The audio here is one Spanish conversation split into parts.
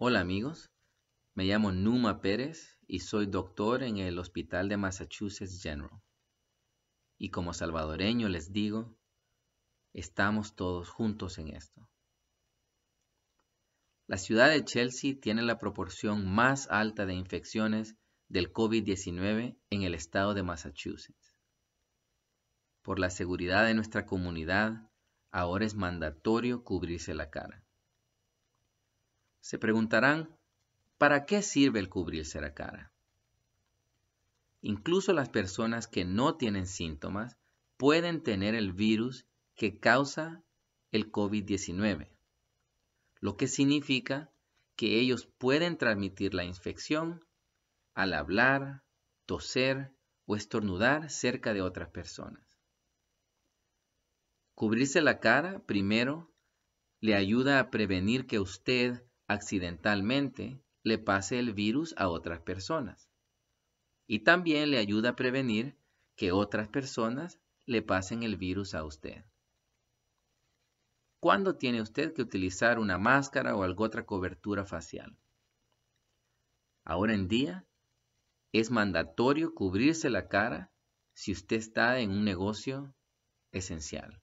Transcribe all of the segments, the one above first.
Hola amigos, me llamo Numa Pérez y soy doctor en el Hospital de Massachusetts General. Y como salvadoreño les digo, estamos todos juntos en esto. La ciudad de Chelsea tiene la proporción más alta de infecciones del COVID-19 en el estado de Massachusetts. Por la seguridad de nuestra comunidad, ahora es mandatorio cubrirse la cara. Se preguntarán, ¿para qué sirve el cubrirse la cara? Incluso las personas que no tienen síntomas pueden tener el virus que causa el COVID-19, lo que significa que ellos pueden transmitir la infección al hablar, toser o estornudar cerca de otras personas. Cubrirse la cara, primero, le ayuda a prevenir que usted accidentalmente le pase el virus a otras personas. Y también le ayuda a prevenir que otras personas le pasen el virus a usted. ¿Cuándo tiene usted que utilizar una máscara o alguna otra cobertura facial? Ahora en día es mandatorio cubrirse la cara si usted está en un negocio esencial.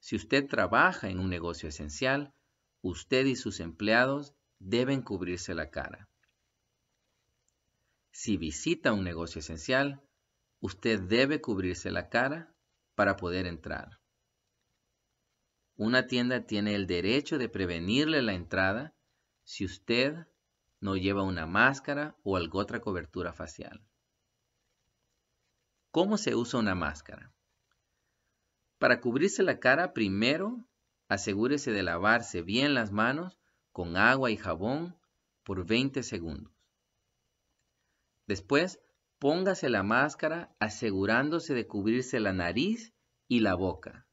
Si usted trabaja en un negocio esencial, Usted y sus empleados deben cubrirse la cara. Si visita un negocio esencial, usted debe cubrirse la cara para poder entrar. Una tienda tiene el derecho de prevenirle la entrada si usted no lleva una máscara o alguna otra cobertura facial. ¿Cómo se usa una máscara? Para cubrirse la cara, primero Asegúrese de lavarse bien las manos con agua y jabón por 20 segundos. Después, póngase la máscara asegurándose de cubrirse la nariz y la boca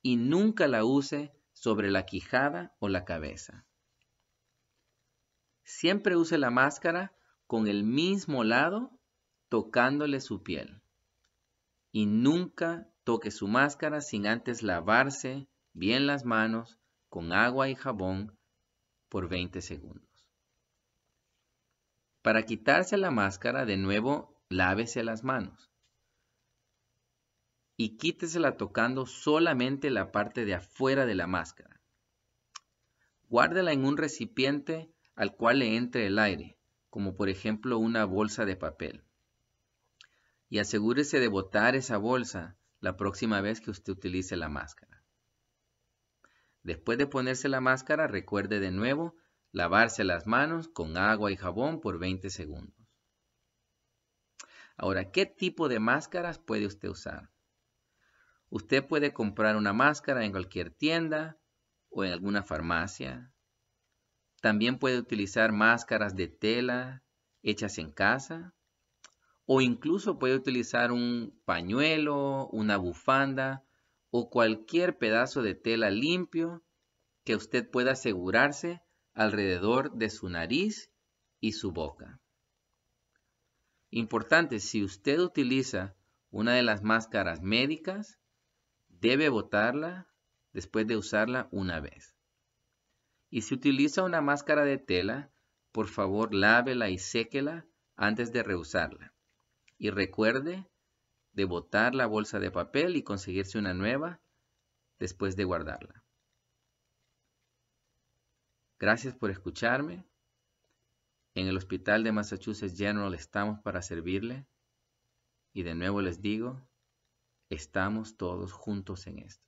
y nunca la use sobre la quijada o la cabeza. Siempre use la máscara con el mismo lado tocándole su piel y nunca toque su máscara sin antes lavarse bien las manos con agua y jabón por 20 segundos. Para quitarse la máscara, de nuevo lávese las manos y quítesela tocando solamente la parte de afuera de la máscara. Guárdela en un recipiente al cual le entre el aire, como por ejemplo una bolsa de papel. Y asegúrese de botar esa bolsa la próxima vez que usted utilice la máscara. Después de ponerse la máscara, recuerde de nuevo lavarse las manos con agua y jabón por 20 segundos. Ahora, ¿qué tipo de máscaras puede usted usar? Usted puede comprar una máscara en cualquier tienda o en alguna farmacia. También puede utilizar máscaras de tela hechas en casa. O incluso puede utilizar un pañuelo, una bufanda o cualquier pedazo de tela limpio que usted pueda asegurarse alrededor de su nariz y su boca. Importante, si usted utiliza una de las máscaras médicas, debe botarla después de usarla una vez. Y si utiliza una máscara de tela, por favor lávela y séquela antes de reusarla. Y recuerde de botar la bolsa de papel y conseguirse una nueva después de guardarla. Gracias por escucharme. En el Hospital de Massachusetts General estamos para servirle. Y de nuevo les digo, estamos todos juntos en esto.